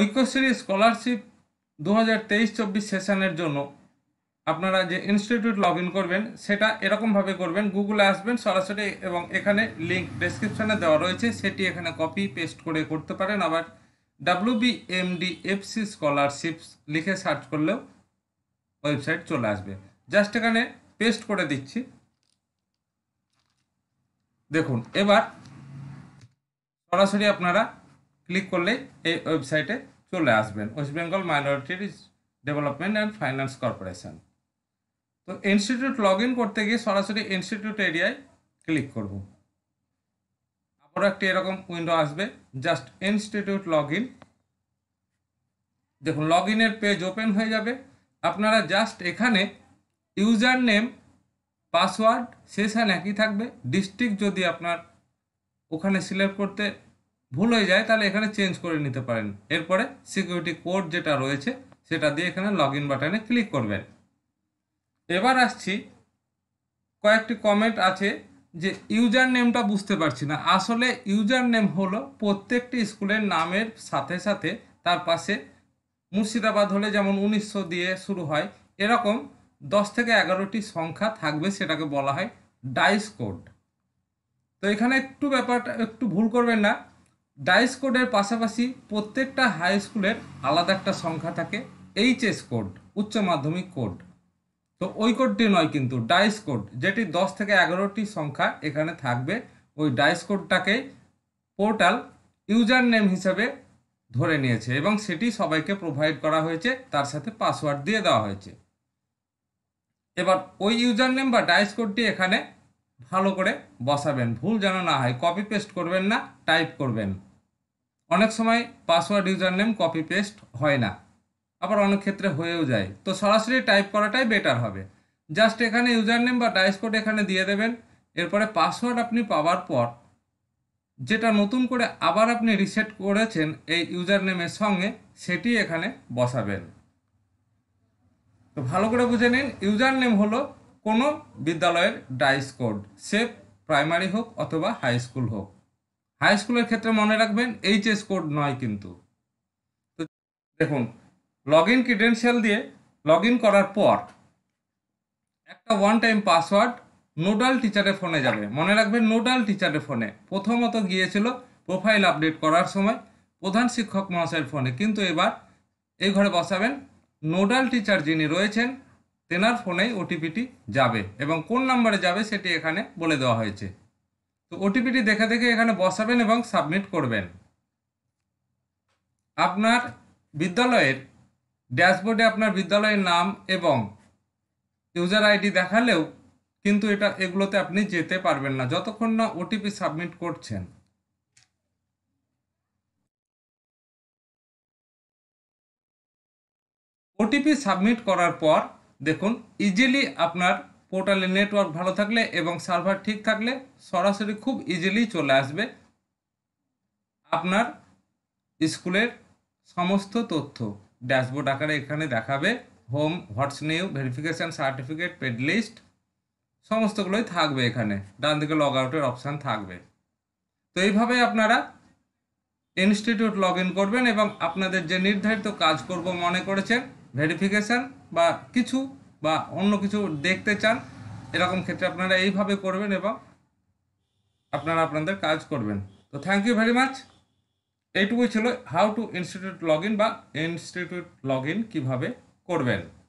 Aikyashree scholarship দু হাজার তেইশ চব্বিশ সেশনের জন্য আপনারা যে ইনস্টিটিউট লগ ইন করবেন সেটা এরকমভাবে করবেন গুগলে আসবেন সরাসরি এবং এখানে লিঙ্ক ডেসক্রিপশানে দেওয়া রয়েছে সেটি এখানে কপি পেস্ট করে করতে পারেন আবার W B M D FC scholarships লিখে সার্চ করলেও ওয়েবসাইট চলে আসবে জাস্ট এখানে পেস্ট করে দিচ্ছি দেখুন এবার সরাসরি আপনারা ক্লিক করলেই এই ওয়েবসাইটে চলে আসবেন West Bengal minorities development and finance corporation তো ইনস্টিটিউট লগ করতে গিয়ে সরাসরি ইনস্টিটিউট এরিয়ায় ক্লিক করব আবারও একটি এরকম উইন্ডো আসবে জাস্ট ইনস্টিটিউট লগ দেখুন লগ ইনের পেজ ওপেন হয়ে যাবে আপনারা জাস্ট এখানে ইউজার নেম পাসওয়ার্ড সেশন একই থাকবে ডিস্ট্রিক্ট যদি আপনার ওখানে সিলেক্ট করতে ভুল হয়ে যায় তাহলে এখানে চেঞ্জ করে নিতে পারেন এরপরে সিকিউরিটি কোড যেটা রয়েছে সেটা দিয়ে এখানে লগ ইন বাটনে ক্লিক করবেন এবার আসছি কয়েকটি কমেন্ট আছে যে ইউজার নেমটা বুঝতে পারছি না আসলে ইউজার নেম হলো প্রত্যেকটি স্কুলের নামের সাথে সাথে তার পাশে মুর্শিদাবাদ হলে যেমন উনিশশো দিয়ে শুরু হয় এরকম দশ থেকে এগারোটি সংখ্যা থাকবে সেটাকে বলা হয় ডাইস কোড তো এখানে একটু ব্যাপারটা একটু ভুল করবেন না ডাইস কোডের পাশাপাশি প্রত্যেকটা হাই স্কুলের আলাদা একটা সংখ্যা থাকে এইচএস কোড উচ্চ মাধ্যমিক কোড তো ওই কোডটি নয় কিন্তু ডাইস কোড যেটি দশ থেকে এগারোটি সংখ্যা এখানে থাকবে ওই ডাইস কোডটাকে পোর্টাল ইউজার নেম হিসেবে ধরে নিয়েছে এবং সেটি সবাইকে প্রোভাইড করা হয়েছে তার সাথে পাসওয়ার্ড দিয়ে দেওয়া হয়েছে এবার ওই ইউজার নেম বা ডাইস কোডটি এখানে ভালো করে বসাবেন ভুল যেন না হয় কপি পেস্ট করবেন না টাইপ করবেন অনেক সময় password user name copy paste হয় না আবার অনেক ক্ষেত্রে হয়েও যায় তো সরাসরি টাইপ করাটাই বেটার হবে জাস্ট এখানে ইউজার নেম বা ডাইস কোড এখানে দিয়ে দেবেন এরপরে পাসওয়ার্ড আপনি পাওয়ার পর যেটা নতুন করে আবার আপনি রিসেট করেছেন এই ইউজার নেমের সঙ্গে সেটি এখানে বসাবেন তো ভালো করে বুঝে নিন ইউজার নেম হলো কোনো বিদ্যালয়ের ডাইস কোড সে প্রাইমারি হোক অথবা হাই স্কুল হোক হাই স্কুলের ক্ষেত্রে মনে রাখবেন এইচএস কোড নয় কিন্তু তো দেখুন লগ ইন ক্রিডেন্সিয়াল দিয়ে লগ ইন করার পর একটা ওয়ান টাইম পাসওয়ার্ড নোডাল টিচারের ফোনে যাবে মনে রাখবেন নোডাল টিচারের ফোনে প্রথমত গিয়েছিল প্রোফাইল আপডেট করার সময় প্রধান শিক্ষক মহাশয়ের ফোনে কিন্তু এবার এই ঘরে বসাবেন নোডাল টিচার যিনি রয়েছেন তেনার ফোনেই ওটিপিটি যাবে এবং কোন নাম্বারে যাবে সেটি এখানে বলে দেওয়া হয়েছে তো ওটিপিটি দেখে দেখে এখানে বসাবেন এবং সাবমিট করবেন আপনার বিদ্যালয়ের ড্যাশবোর্ডে আপনার বিদ্যালয়ের নাম এবং ইউজার আইডি দেখালেও কিন্তু এটা এগুলোতে আপনি যেতে পারবেন না যতক্ষণ না ওটিপি সাবমিট করছেন ওটিপি সাবমিট করার পর দেখুন ইজিলি আপনার পোর্টালে নেটওয়ার্ক ভালো থাকলে এবং সার্ভার ঠিক থাকলে সরাসরি খুব ইজিলি চলে আসবে আপনার স্কুলের সমস্ত তথ্য ড্যাশবোর্ড আকারে এখানে দেখাবে home what's new verification certificate paid list সমস্তগুলোই থাকবে এখানে ডান দিকে লগ আউটের অপশান থাকবে তো এইভাবে আপনারা ইনস্টিটিউট লগ করবেন এবং আপনাদের যে নির্ধারিত কাজ করব মনে করেছেন ভেরিফিকেশান বা কিছু বা অন্য কিছু দেখতে চান এরকম ক্ষেত্রে আপনারা এইভাবে করবেন এবং আপনারা আপনাদের কাজ করবেন তো থ্যাংক ইউ ভেরি মাচ এইটুকুই ছিল how to institute log in বা ইনস্টিটিউট লগ ইন কীভাবে করবেন